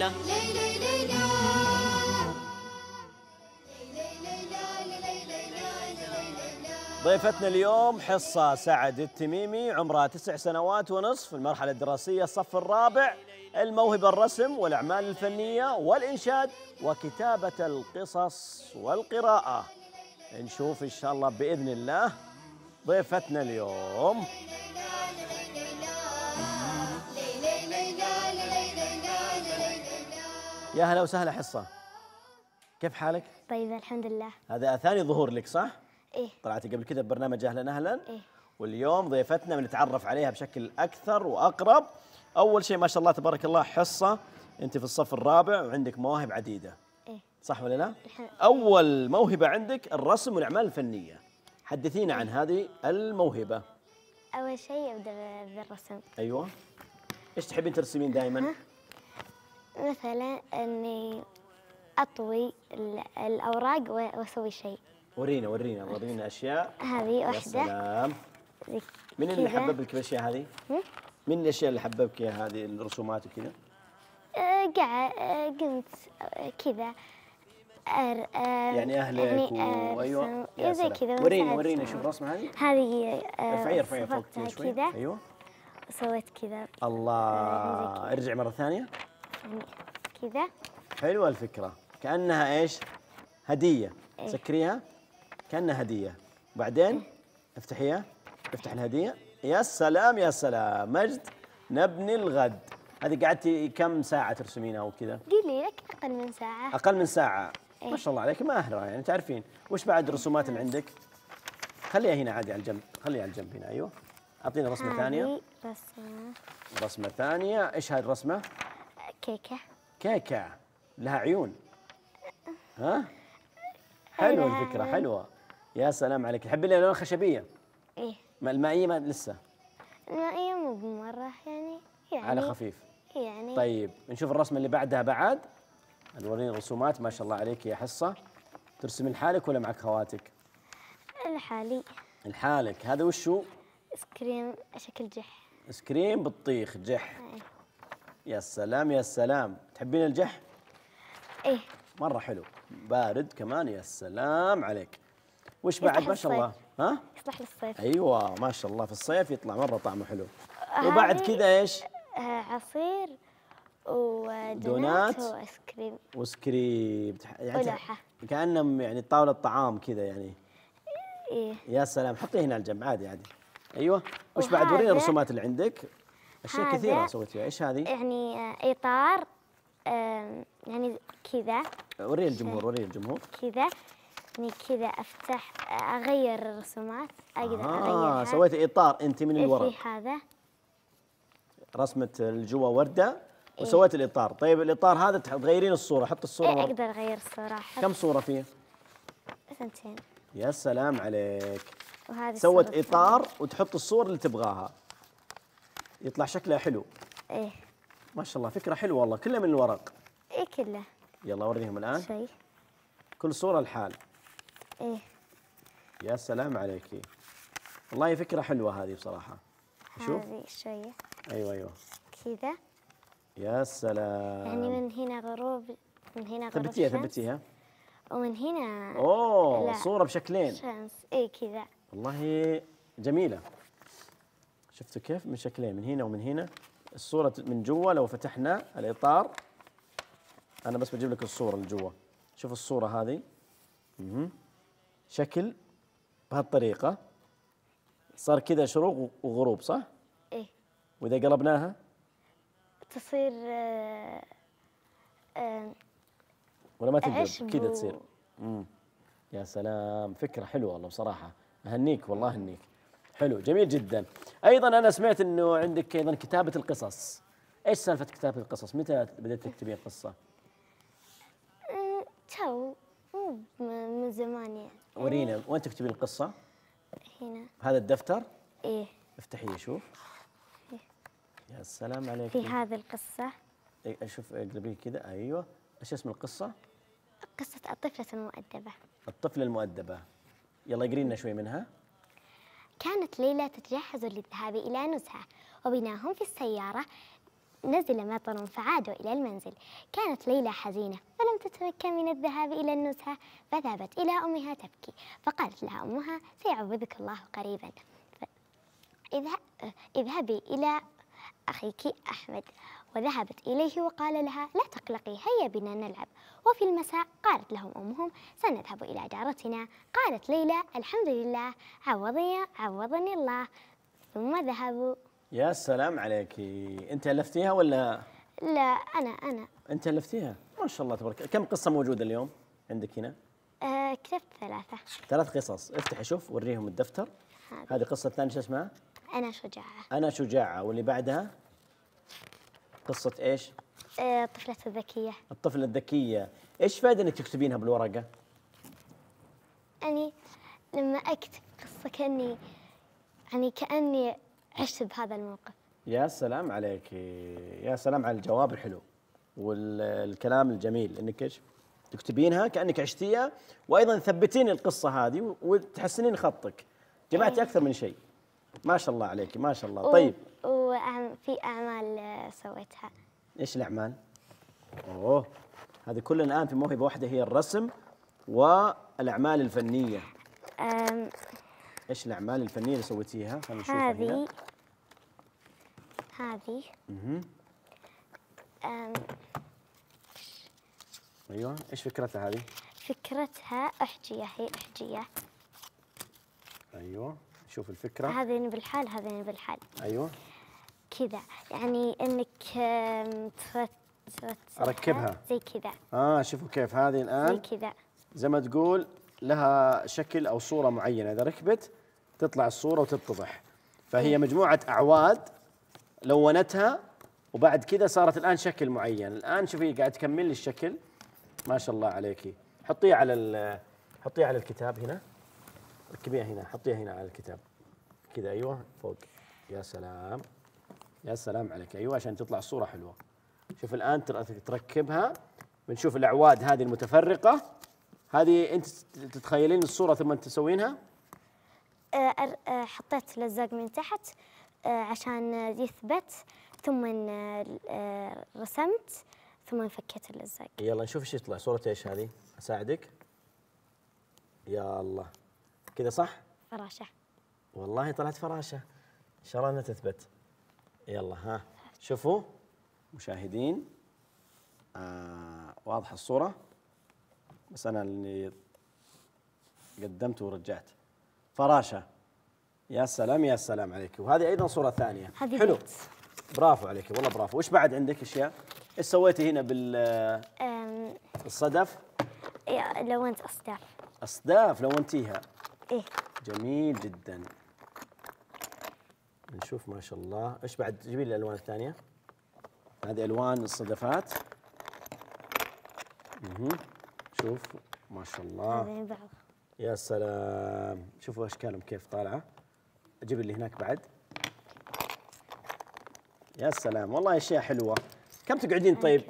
ليلى ضيفتنا اليوم حصة سعد التميمي عمرها تسع سنوات ونصف المرحلة الدراسية الصف الرابع الموهبة الرسم والأعمال الفنية والإنشاد وكتابة القصص والقراءة نشوف إن شاء الله بإذن الله ضيفتنا اليوم يا هلا وسهلا حصة كيف حالك؟ طيب الحمد لله هذا ثاني ظهور لك صح؟ ايه طلعتي قبل كذا ببرنامج اهلا اهلا ايه واليوم ضيفتنا بنتعرف عليها بشكل اكثر واقرب اول شيء ما شاء الله تبارك الله حصة انت في الصف الرابع وعندك مواهب عديدة ايه صح ولا لا؟ اول موهبة عندك الرسم والاعمال الفنية حدثينا عن إيه. هذه الموهبة اول شيء ابدا بالرسم ايوه ايش تحبين ترسمين دائما؟ مثلا اني اطوي الاوراق واسوي شيء ورينا ورينا ورينا اشياء هذه واحده يا سلام من اللي حببك الاشياء هذه؟ من الاشياء اللي حببك اياها هذه الرسومات وكذا؟ أه، قاعد أه، قمت أه، كذا أر... أر... يعني اهلك يعني وايوه ايوه زي كذا ورينا ورينا شوف الرسمه هذه هذه ارفعي ارفعي فوق كذا ايوه سويت كذا الله يعني ارجع مره ثانيه يعني كذا حلوه الفكره كانها ايش هديه إيه؟ سكريها كانها هديه بعدين افتحيها إيه. افتح الهديه يا سلام يا سلام مجد نبني الغد هذه قعدتي كم ساعه ترسمينها وكذا لك اقل من ساعه اقل من ساعه إيه؟ ما شاء الله عليك ماهره يعني تعرفين وش بعد الرسومات اللي عندك خليها هنا عادي على الجنب خليها على الجنب هنا ايوه اعطينا رسمه ثانيه رسمه رسمه ثانيه ايش هاي الرسمه كيكة كيكة لها عيون أه. ها؟ حلوة الفكرة حلوة يا سلام عليك تحبي الألوان الخشبية؟ إيه المائية ما لسه؟ المائية مو بمرة يعني يعني على خفيف يعني طيب نشوف الرسمة اللي بعدها بعد نوريني الرسومات ما شاء الله عليك يا حصة ترسم لحالك ولا معك خواتك؟ لحالي لحالك هذا وشو؟ ايس كريم شكل جح ايس كريم بطيخ جح إيه. يا سلام يا سلام تحبين الجح؟ ايه مرة حلو بارد كمان يا سلام عليك وش بعد ما شاء الله ها؟ يصلح للصيف ايوه ما شاء الله في الصيف يطلع مرة طعمه حلو وبعد كذا ايش؟ آه، عصير ودونات وايس كريم وايس كريم يعني كانهم يعني طاوله طعام كذا يعني ايه يا سلام حطيه هنا على الجنب عادي عادي ايوه وش بعد وريني الرسومات اللي عندك اشياء كثيره سويتيها ايش هذه يعني آه، اطار يعني كذا وري الجمهور وري الجمهور كذا يعني كذا افتح آه، اغير الرسومات اقدر آه اغيرها سويت اطار انت من الورق في هذا رسمه الجوا ورده وسويت إيه؟ الاطار طيب الاطار هذا تغيرين الصوره حط الصوره إيه اقدر اغير الصوره حط كم صوره فيه اثنتين يا سلام عليك وهذه سوت اطار وتحط الصور اللي تبغاها يطلع شكلها حلو ايه ما شاء الله فكره حلوه والله كلها من الورق ايه كلها يلا وريهم الان شوي كل صوره لحال ايه يا سلام عليك والله فكره حلوه هذه بصراحه شوف هذه شويه ايوه ايوه كذا يا سلام يعني من هنا غروب من هنا غروب ثبتيها ثبتيها ومن هنا اوه لا. صوره بشكلين شمس اي كذا والله جميله شفتوا كيف من شكلين من هنا ومن هنا الصورة من جوا لو فتحنا الإطار أنا بس بجيب لك الصورة اللي جوا شوف الصورة هذه شكل بهالطريقة صار كذا شروق وغروب صح؟ إيه وإذا قلبناها؟ تصير آه، آه، ولا ما تقلب كذا تصير يا سلام فكرة حلوة والله بصراحة أهنيك والله أهنيك حلو جميل جدا ايضا انا سمعت انه عندك ايضا كتابه القصص ايش سالفه كتابه القصص متى بدات تكتبين قصه تو مو من زمان يعني ورينا وين تكتبين القصه هنا هذا الدفتر ايه افتحيه شوف إيه. يا سلام عليك في هذه القصه إيه، اشوف شوف كذا ايوه ايش اسم القصه قصه الطفله المؤدبه الطفله المؤدبه يلا اقري لنا شوي منها كانت ليلى تتجهز للذهاب إلى نزهة وبناهم في السيارة نزل مطر فعادوا إلى المنزل كانت ليلى حزينة فلم تتمكن من الذهاب إلى النزهة فذهبت إلى أمها تبكي فقالت لها أمها سيعبدك الله قريبا اذهبي إلى أخيك أحمد وذهبت إليه وقال لها لا تقلقي هيا بنا نلعب وفي المساء قالت لهم أمهم سنذهب إلى جارتنا قالت ليلى الحمد لله عوضني, عوضني الله ثم ذهبوا يا سلام عليك أنت ألفتيها ولا؟ لا أنا أنا أنت ألفتيها؟ ما شاء الله تبارك كم قصة موجودة اليوم عندك هنا؟ أه كتبت ثلاثة ثلاث قصص افتحي شوف وريهم الدفتر هذه قصة ثانية شو اسمها؟ أنا شجاعة أنا شجاعة واللي بعدها قصة إيش؟ الطفلة آه، الذكية الطفلة الذكية إيش فائدة أنك تكتبينها بالورقة؟ أني لما أكتب قصة كأني يعني كأني عشت بهذا الموقف يا سلام عليك يا سلام على الجواب الحلو والكلام الجميل انك ايش تكتبينها كانك عشتيها وايضا تثبتين القصه هذه وتحسنين خطك جمعتي إيه. اكثر من شيء ما شاء الله عليك ما شاء الله طيب وفي اعمال سويتها ايش الاعمال؟ اوه هذه كلها الان في موهبه واحده هي الرسم والاعمال الفنيه أم ايش الاعمال الفنيه اللي سويتيها؟ خلينا نشوفها هذه هذه اها ايوه ايش فكرتها هذه؟ فكرتها احجيه هي احجيه ايوه شوف الفكره هذين يعني بالحال هذين يعني بالحال ايوه كذا يعني انك اركبها زي كذا اه شوفوا كيف هذه الان زي كذا زي ما تقول لها شكل او صوره معينه اذا ركبت تطلع الصوره وتتضح فهي مجموعه اعواد لونتها وبعد كذا صارت الان شكل معين الان شوفي قاعد تكمل لي الشكل ما شاء الله عليكي حطيه على حطيه على الكتاب هنا ركبيها هنا حطيها هنا على الكتاب كذا ايوه فوق يا سلام يا سلام عليك ايوه عشان تطلع الصوره حلوه شوف الان تركبها بنشوف الاعواد هذه المتفرقه هذه انت تتخيلين الصوره ثم تسوينها أه، أه، حطيت لزاق من تحت أه، عشان يثبت ثم رسمت ثم فكيت اللزاق يلا نشوف ايش يطلع صوره ايش هذه اساعدك يا الله كذا صح؟ فراشه والله طلعت فراشه ان شاء الله انها تثبت يلا ها شوفوا مشاهدين آه واضحه الصوره بس انا اللي قدمت ورجعت فراشه يا سلام يا سلام عليك وهذه ايضا صوره ثانيه حلو برافو عليك والله برافو وش بعد عندك اشياء ايش سويتي هنا بال الصدف لونت اصداف اصداف لونتيها ايه جميل جدا نشوف ما شاء الله ايش بعد جيبي لي الالوان الثانيه هذه الوان الصدفات اها شوف ما شاء الله يا سلام شوفوا اشكالهم كيف طالعه اجيب اللي هناك بعد يا سلام والله اشياء حلوه كم تقعدين طيب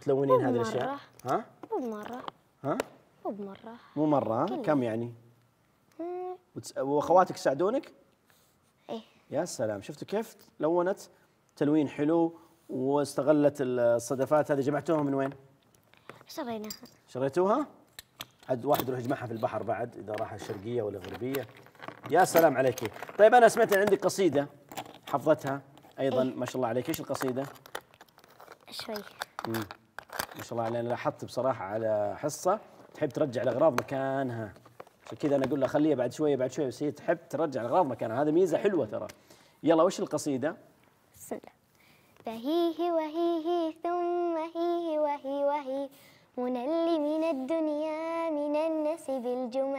تلونين هذه الاشياء ها مو بمره ها مو بمره مو مره كم يعني واخواتك يساعدونك؟ ايه يا سلام شفتوا كيف لونت تلوين حلو واستغلت الصدفات هذه جمعتوها من وين؟ شريناها شريتوها؟ عاد واحد يروح يجمعها في البحر بعد اذا راح الشرقيه ولا الغربيه يا سلام عليك طيب انا سمعت ان عندك قصيده حفظتها ايضا إيه؟ ما شاء الله عليك ايش القصيده؟ شوي مم. ما شاء الله علينا انا لاحظت بصراحه على حصه تحب ترجع الاغراض مكانها عشان كذا انا اقول له خليها بعد شويه بعد شويه بس هي تحب ترجع الاغراض مكانها هذا ميزه حلوه ترى يلا وش القصيده؟ بسم الله فهي هي وهي هي ثم هي هي وهي وهي منل من الدنيا من الناس الجم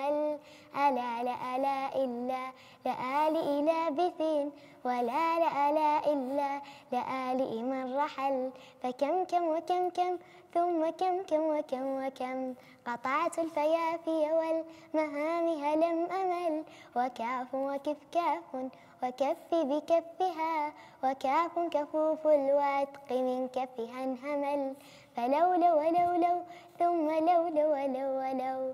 ألا لا ألا إلا لآل إلى بثين ولا لا إلا لآل من رحل فكم كم وكم كم ثم كم كم وكم وكم قطعت الفيافي والمهامها لم أمل وكاف وكف كاف وكف بكفها وكاف كفوف الواتق من كفها انهمل فلولو ولولو ثم لولو ولو ولو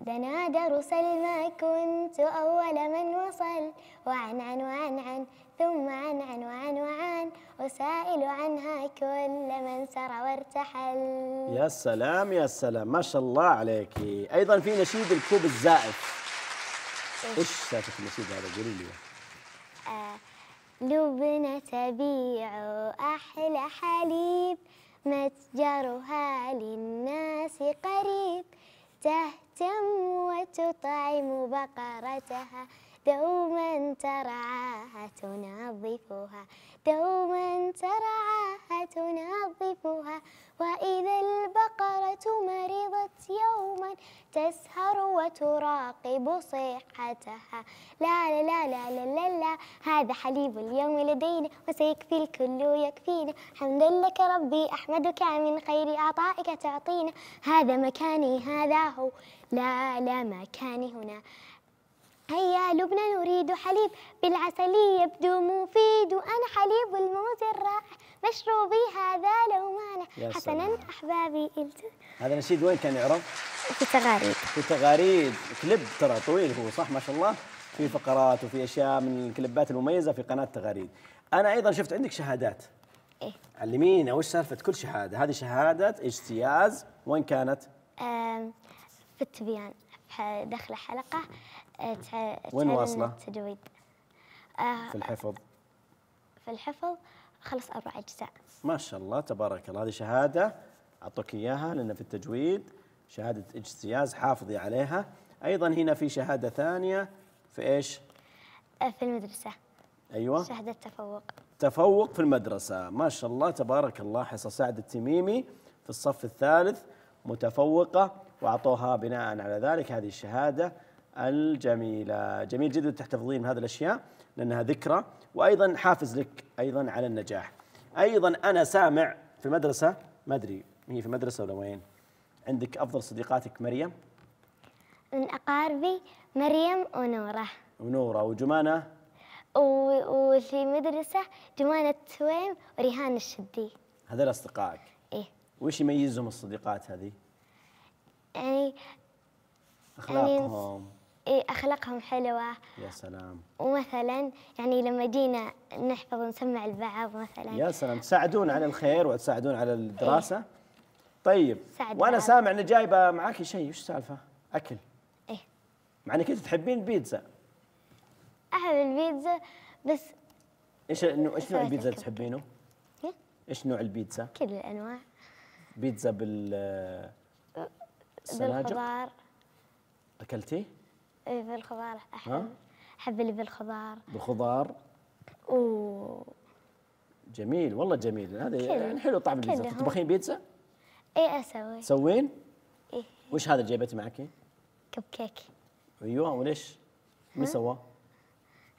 دنا درس ما كنت أول من وصل وعن عن وعن عن ثم عن عن وعن وعن وسائل عنها كل من سر وارتحل يا سلام يا سلام ما شاء الله عليك أيضا في نشيد الكوب الزائف إيش سالفة النشيد هذا قولي لي آه لبنى تبيع أحلى حليب متجرها للناس قريب تهتم وتطعم بقرتها دوما ترعاها تنظفها دوما ترعاها تنظفها وإذا البقرة مرضت يوما تسهر وتراقب صحتها لا لا لا لا لا لا, لا هذا حليب اليوم لدينا وسيكفي الكل يكفينا حمدا لك ربي أحمدك من خير أعطائك تعطينا هذا مكاني هذا هو لا لا مكاني هنا هيا لبنى نريد حليب بالعسل يبدو مفيد أنا حليب الموز الرائع مشروبي هذا لو مانع حسنا أحبابي إلتو هذا نشيد وين كان يعرض؟ في تغاريد في تغاريد كليب ترى طويل هو صح ما شاء الله في فقرات وفي أشياء من الكليبات المميزة في قناة تغاريد أنا أيضا شفت عندك شهادات إيه؟ علمينا وش سالفة كل شهادة هذه شهادة اجتياز وين كانت؟ في التبيان دخل حلقة آه، وين واصلة؟ التجويد آه، في الحفظ في الحفظ خلص أربع أجزاء ما شاء الله تبارك الله هذه شهادة أعطوك إياها لأن في التجويد شهادة اجتياز حافظي عليها أيضا هنا في شهادة ثانية في إيش؟ آه، في المدرسة أيوة شهادة تفوق تفوق في المدرسة ما شاء الله تبارك الله حصة سعد التميمي في الصف الثالث متفوقة وأعطوها بناء على ذلك هذه الشهادة الجميلة جميل جدا تحتفظين هذه الأشياء لأنها ذكرى وأيضا حافز لك أيضا على النجاح أيضا أنا سامع في المدرسة ما أدري هي في المدرسة ولا وين عندك أفضل صديقاتك مريم من أقاربي مريم ونورة ونورة وجمانة وفي مدرسة جمانة سويم وريهان الشدي هذول أصدقائك إيه وش يميزهم الصديقات هذه؟ يعني أخلاقهم يعني إيه أخلاقهم حلوة يا سلام ومثلا يعني لما جينا نحفظ ونسمع البعض مثلا يا سلام تساعدون على الخير وتساعدون على الدراسة إيه؟ طيب وأنا سامع أني جايبة معاكي شيء وش السالفة؟ أكل إيه مع أنك أنت تحبين البيتزا أحب البيتزا بس إيش إيش نوع البيتزا اللي تحبينه؟ إيه؟ إيش نوع البيتزا؟ كل الأنواع بيتزا بال أه، بالخضار أكلتيه؟ بالخضار إيه، أحب أحب اللي بالخضار بالخضار و جميل والله جميل هذا يعني حلو طعم البيتزا تطبخين بيتزا؟ اي اسوي تسوين؟ ايه وش هذا اللي جايبته معك؟ كب كيك ايوه وليش؟ مين سواه؟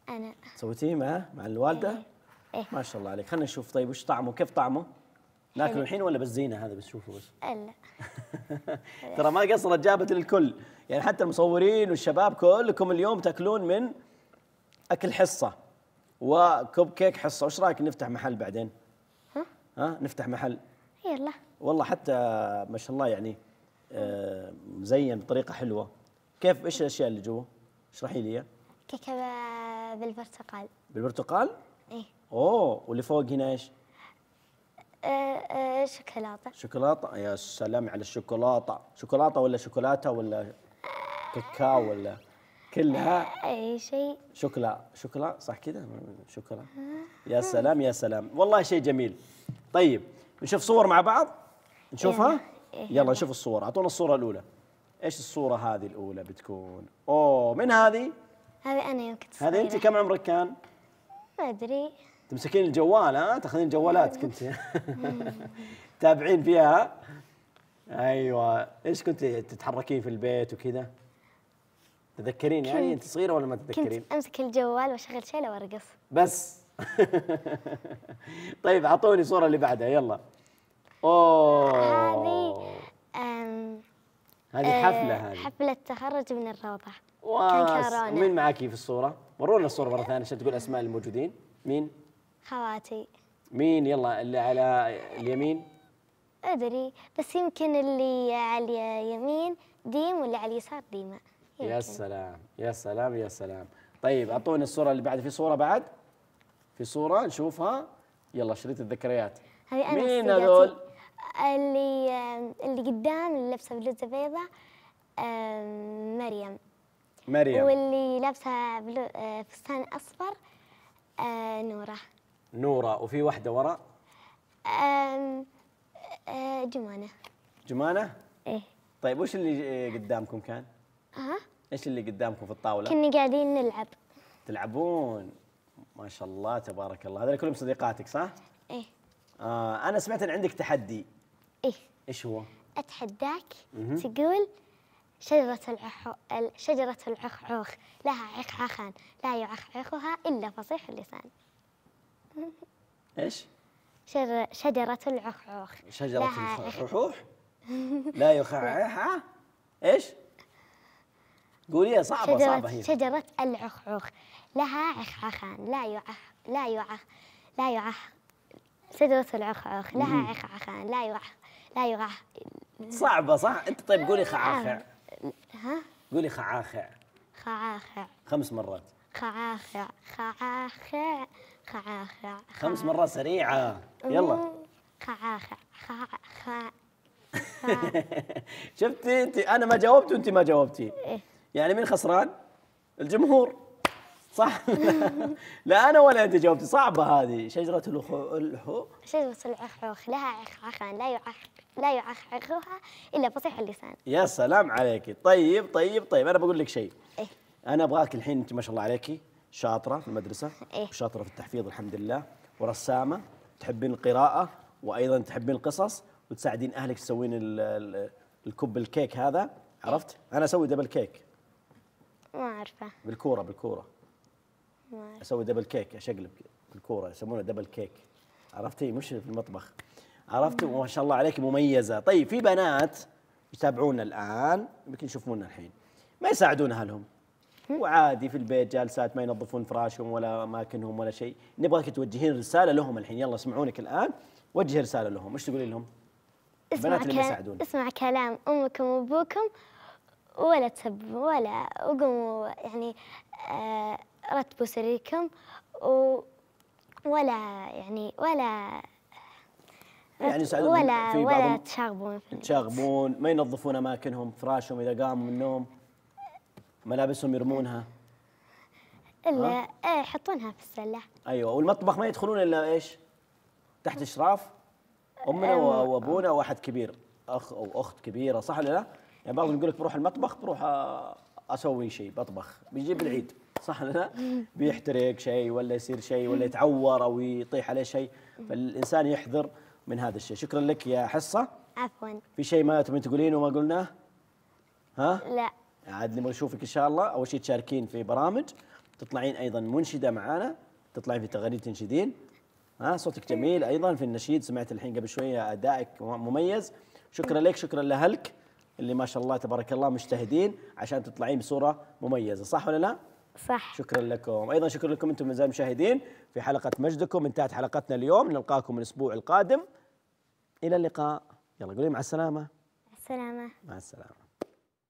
انا سويتيه مع مع الوالده؟ ايه, إيه. ما شاء الله عليك خلينا نشوف طيب وش طعمه كيف طعمه؟ ناكله الحين ولا بس زينه هذا بس شوفه بس؟ لا ترى ما قصرت جابت للكل يعني حتى المصورين والشباب كلكم اليوم تاكلون من اكل حصه وكوب كيك حصه وش رايك نفتح محل بعدين ها ها نفتح محل إيه، يلا والله حتى ما شاء الله يعني آه، مزين بطريقه حلوه كيف ايش الاشياء اللي جوا اشرحي لي كيكه بالبرتقال بالبرتقال ايه اوه واللي فوق هنا ايش آه، آه، شوكولاته شوكولاته يا سلام على الشوكولاته شوكولاته ولا شوكولاته ولا كاكاو ولا كلها اي شيء شوكولا شوكولا صح كذا شكرا يا سلام يا سلام والله شيء جميل طيب نشوف صور مع بعض نشوفها إيه. إيه. يلا نشوف الصور اعطونا الصوره الاولى ايش الصوره هذه الاولى بتكون اوه من هذه هذه انا يوم كنت صغيره هذه انت كم عمرك كان ما ادري تمسكين الجوال ها تاخذين جوالات كنت تابعين فيها ايوه ايش كنت تتحركين في البيت وكذا تذكرين يعني انت صغيره ولا ما تتذكرين؟ كنت امسك الجوال واشغل شيله وارقص بس طيب اعطوني الصوره اللي بعدها يلا اوه هذه هذه حفله آه، هذه حفله تخرج من الروضه كان مين معاكي في الصوره؟ ورونا الصوره مره ثانيه عشان تقول اسماء الموجودين مين؟ خواتي مين يلا اللي على اليمين؟ ادري بس يمكن اللي على اليمين ديم واللي على اليسار ديما يا سلام يا سلام يا سلام طيب اعطوني الصوره اللي بعد في صوره بعد في صوره نشوفها يلا شريط الذكريات انا مين هذول اللي اللي قدام اللي لابسه بلوزه بيضاء مريم مريم واللي لابسه آه، فستان اصفر آه، نوره نوره وفي واحده ورا آه، جمانه جمانه ايه طيب وش اللي قدامكم كان ها؟ ايش اللي قدامكم في الطاوله؟ كنا قاعدين نلعب تلعبون ما شاء الله تبارك الله هذول كلهم صديقاتك صح؟ ايه آه انا سمعت ان عندك تحدي ايه ايش هو؟ اتحداك تقول شجرة العحو شجرة العخعوخ لها عخعخان لا يعخعخها إلا فصيح اللسان. إيش؟ شر... شجرة العخعوخ شجرة العخعوخ لا يخععها إيش؟ قوليها صعبة شجرة صعبة هي شجرة العخعوخ لها عخعخان لا يعخ لا يعخ لا يعخ شجرة العخعوخ لها عخعخان لا يعخ لا يعخ صعبة صح؟ أنت طيب قولي آه، خعاخع ها؟ قولي خعاخع خعاخع خمس مرات خعاخع خعاخع خعاخع خمس مرات سريعة يلا خعاخع خعاخع شفتي انت انا ما جاوبت وانت ما جاوبتي إيه. يعني مين خسران؟ الجمهور صح لا انا ولا انت جاوبتي صعبه هذه شجره الاخو الحو شجره الاخوخ لها عخعخان لا يعخ لا يعخخها الا فصيح اللسان يا سلام عليك طيب طيب طيب انا بقول لك شيء إيه؟ انا ابغاك الحين انت ما شاء الله عليكي شاطره في المدرسه إيه؟ وشاطره في التحفيظ الحمد لله ورسامه تحبين القراءه وايضا تحبين القصص وتساعدين اهلك تسوين الكب الكيك هذا عرفت إيه. انا اسوي دبل كيك ما أعرفه بالكورة بالكورة ما أسوي دبل كيك أشقلب بالكورة يسمونه دبل كيك عرفتي مش في المطبخ عرفتي ما شاء الله عليك مميزة طيب في بنات يتابعونا الآن يمكن يشوفونا الحين ما يساعدون أهلهم وعادي في البيت جالسات ما ينظفون فراشهم ولا اماكنهم ولا شيء، نبغاك توجهين رساله لهم الحين يلا اسمعونك الان، وجهي رساله لهم، ايش تقولين لهم؟ اسمع البنات اللي ما يساعدون اسمع كلام امكم وابوكم ولا تسبوا ولا وقوموا يعني آه رتبوا سريركم و ولا يعني ولا يعني ولا في ولا تشاغبون تشاغبون ما ينظفون اماكنهم فراشهم اذا قاموا من النوم ملابسهم يرمونها الا إيه، يحطونها في السله ايوه والمطبخ ما يدخلون الا ايش؟ تحت اشراف امنا وابونا واحد كبير اخ او اخت كبيره صح ولا لا؟ يعني بعضهم يقول لك بروح المطبخ بروح اسوي شيء بطبخ بيجيب العيد صح لا بيحترق شيء ولا يصير شيء ولا يتعور او يطيح عليه شيء فالانسان يحذر من هذا الشيء شكرا لك يا حصه عفوا في شيء ما تبين تقولينه وما قلناه ها لا عاد لما نشوفك ان شاء الله اول شيء تشاركين في برامج تطلعين ايضا منشده معانا تطلعين في تغريد تنشدين ها صوتك جميل ايضا في النشيد سمعت الحين قبل شويه ادائك مميز شكرا لك شكرا لاهلك اللي ما شاء الله تبارك الله مجتهدين عشان تطلعين بصوره مميزه صح ولا لا صح شكرا لكم ايضا شكرا لكم انتم اعزائي المشاهدين في حلقه مجدكم انتهت حلقتنا اليوم نلقاكم الاسبوع القادم الى اللقاء يلا قولي مع السلامه مع السلامه مع السلامه